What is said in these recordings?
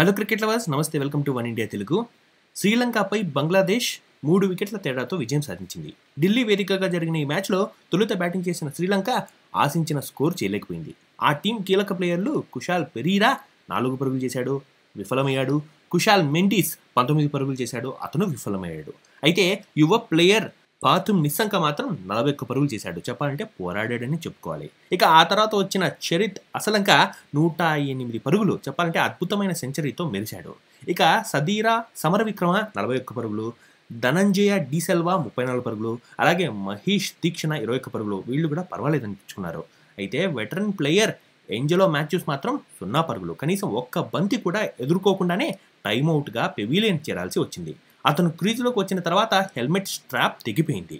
hello cricket lovers నమస్తే welcome to one India Telugu శ్రీలంకపై బంగ్లాదేశ్ మూడు వికెట్ల తేడాతో విజయం సాధించింది ఢిల్లీ వేదికగా జరిగిన ఈ మ్యాచ్లో తొలుత బ్యాటింగ్ చేసిన శ్రీలంక ఆశించిన స్కోర్ చేయలేకపోయింది ఆ టీం కీలక ప్లేయర్లు కుషాల్ పెరీరా నాలుగు పరుగులు చేశాడు విఫలమయ్యాడు కుషాల్ మెండిస్ పంతొమ్మిది పరుగులు చేశాడు అతను విఫలమయ్యాడు అయితే యువ ప్లేయర్ పాతుం నిస్సంక మాత్రం నలభై ఒక్క పరుగులు చేశాడు చెప్పాలంటే పోరాడాడని చెప్పుకోవాలి ఇక ఆ తర్వాత వచ్చిన చరిత్ అసలంక నూట ఎనిమిది పరుగులు చెప్పాలంటే అద్భుతమైన సెంచరీతో మెరిశాడు ఇక సదీరా సమర విక్రమ నలభై ఒక్క పరుగులు ధనంజయ డీసెల్వా ముప్పై నాలుగు పరుగులు అలాగే మహేష్ దీక్షణ ఇరవై ఒక్క పరుగులు వీళ్ళు కూడా పర్వాలేదు అనిపించుకున్నారు అయితే వెటరన్ ప్లేయర్ ఎంజలో మ్యాచ్యూస్ మాత్రం సున్నా పరుగులు కనీసం ఒక్క బంతి కూడా ఎదుర్కోకుండానే అవుట్గా పెవీలియన్ చేరాల్సి వచ్చింది అతను క్రీజులోకి వచ్చిన తర్వాత హెల్మెట్ స్ట్రాప్ తెగిపోయింది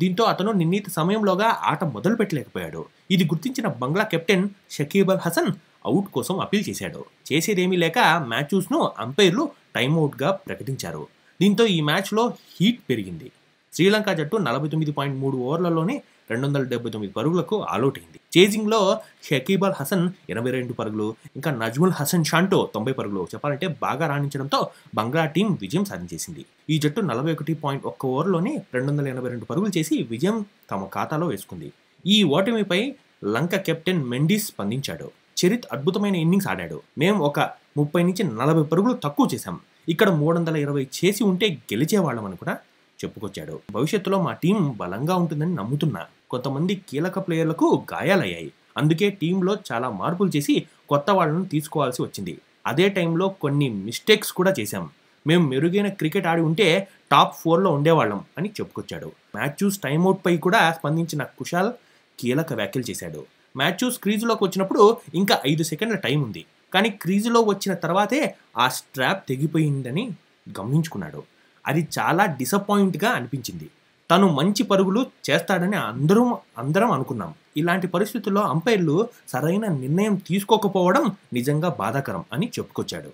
దీంతో అతను నిర్ణీత సమయంలోగా ఆట మొదలు పెట్టలేకపోయాడు ఇది గుర్తించిన బంగ్లా కెప్టెన్ షకీబ్ అల్ హసన్ అవుట్ కోసం అప్పీల్ చేశాడు చేసేదేమీ లేక మ్యాచ్స్ను అంపైర్లు టైమ్అవుట్గా ప్రకటించారు దీంతో ఈ మ్యాచ్లో హీట్ పెరిగింది శ్రీలంక జట్టు నలభై తొమ్మిది పాయింట్ మూడు ఓవర్లలోనే రెండు వందల డెబ్బై తొమ్మిది పరుగులకు ఆలౌట్ అయింది చేజింగ్లో షకీబ్ అల్ హసన్ ఎనభై రెండు పరుగులు ఇంకా నజ్ముల్ హసన్ షాంటో తొంభై పరుగులు చెప్పాలంటే బాగా రాణించడంతో బంగ్లా టీం విజయం సాధించేసింది ఈ జట్టు నలభై ఒకటి పాయింట్ ఒక్క ఓవర్లోనే రెండు వందల ఎనభై రెండు పరుగులు చేసి విజయం తమ ఖాతాలో వేసుకుంది ఈ ఓటమిపై లంక కెప్టెన్ మెండిస్ స్పందించాడు చరిత్ అద్భుతమైన ఇన్నింగ్స్ ఆడాడు మేము ఒక ముప్పై నుంచి నలభై పరుగులు తక్కువ చేశాం ఇక్కడ మూడు వందల ఇరవై చేసి ఉంటే గెలిచేవాళ్ళమని కూడా చెప్పుకొచ్చాడు భవిష్యత్తులో మా టీం బలంగా ఉంటుందని నమ్ముతున్నా కొంతమంది కీలక ప్లేయర్లకు గాయాలయ్యాయి అందుకే టీంలో చాలా మార్పులు చేసి కొత్త వాళ్ళను తీసుకోవాల్సి వచ్చింది అదే టైంలో కొన్ని మిస్టేక్స్ కూడా చేశాం మేము మెరుగైన క్రికెట్ ఆడి ఉంటే టాప్ ఫోర్లో ఉండేవాళ్ళం అని చెప్పుకొచ్చాడు మ్యాచ్యూస్ టైమ్అవుట్పై కూడా స్పందించిన కుషాల్ కీలక వ్యాఖ్యలు చేశాడు మ్యాచ్యూస్ క్రీజులోకి వచ్చినప్పుడు ఇంకా ఐదు సెకండ్ల టైం ఉంది కానీ క్రీజులో వచ్చిన తర్వాతే ఆ స్ట్రాప్ తెగిపోయిందని గమనించుకున్నాడు అది చాలా డిసప్పాయింట్గా అనిపించింది తను మంచి పరుగులు చేస్తాడని అందరం అందరం అనుకున్నాం ఇలాంటి పరిస్థితుల్లో అంపైర్లు సరైన నిర్ణయం తీసుకోకపోవడం నిజంగా బాధాకరం అని చెప్పుకొచ్చాడు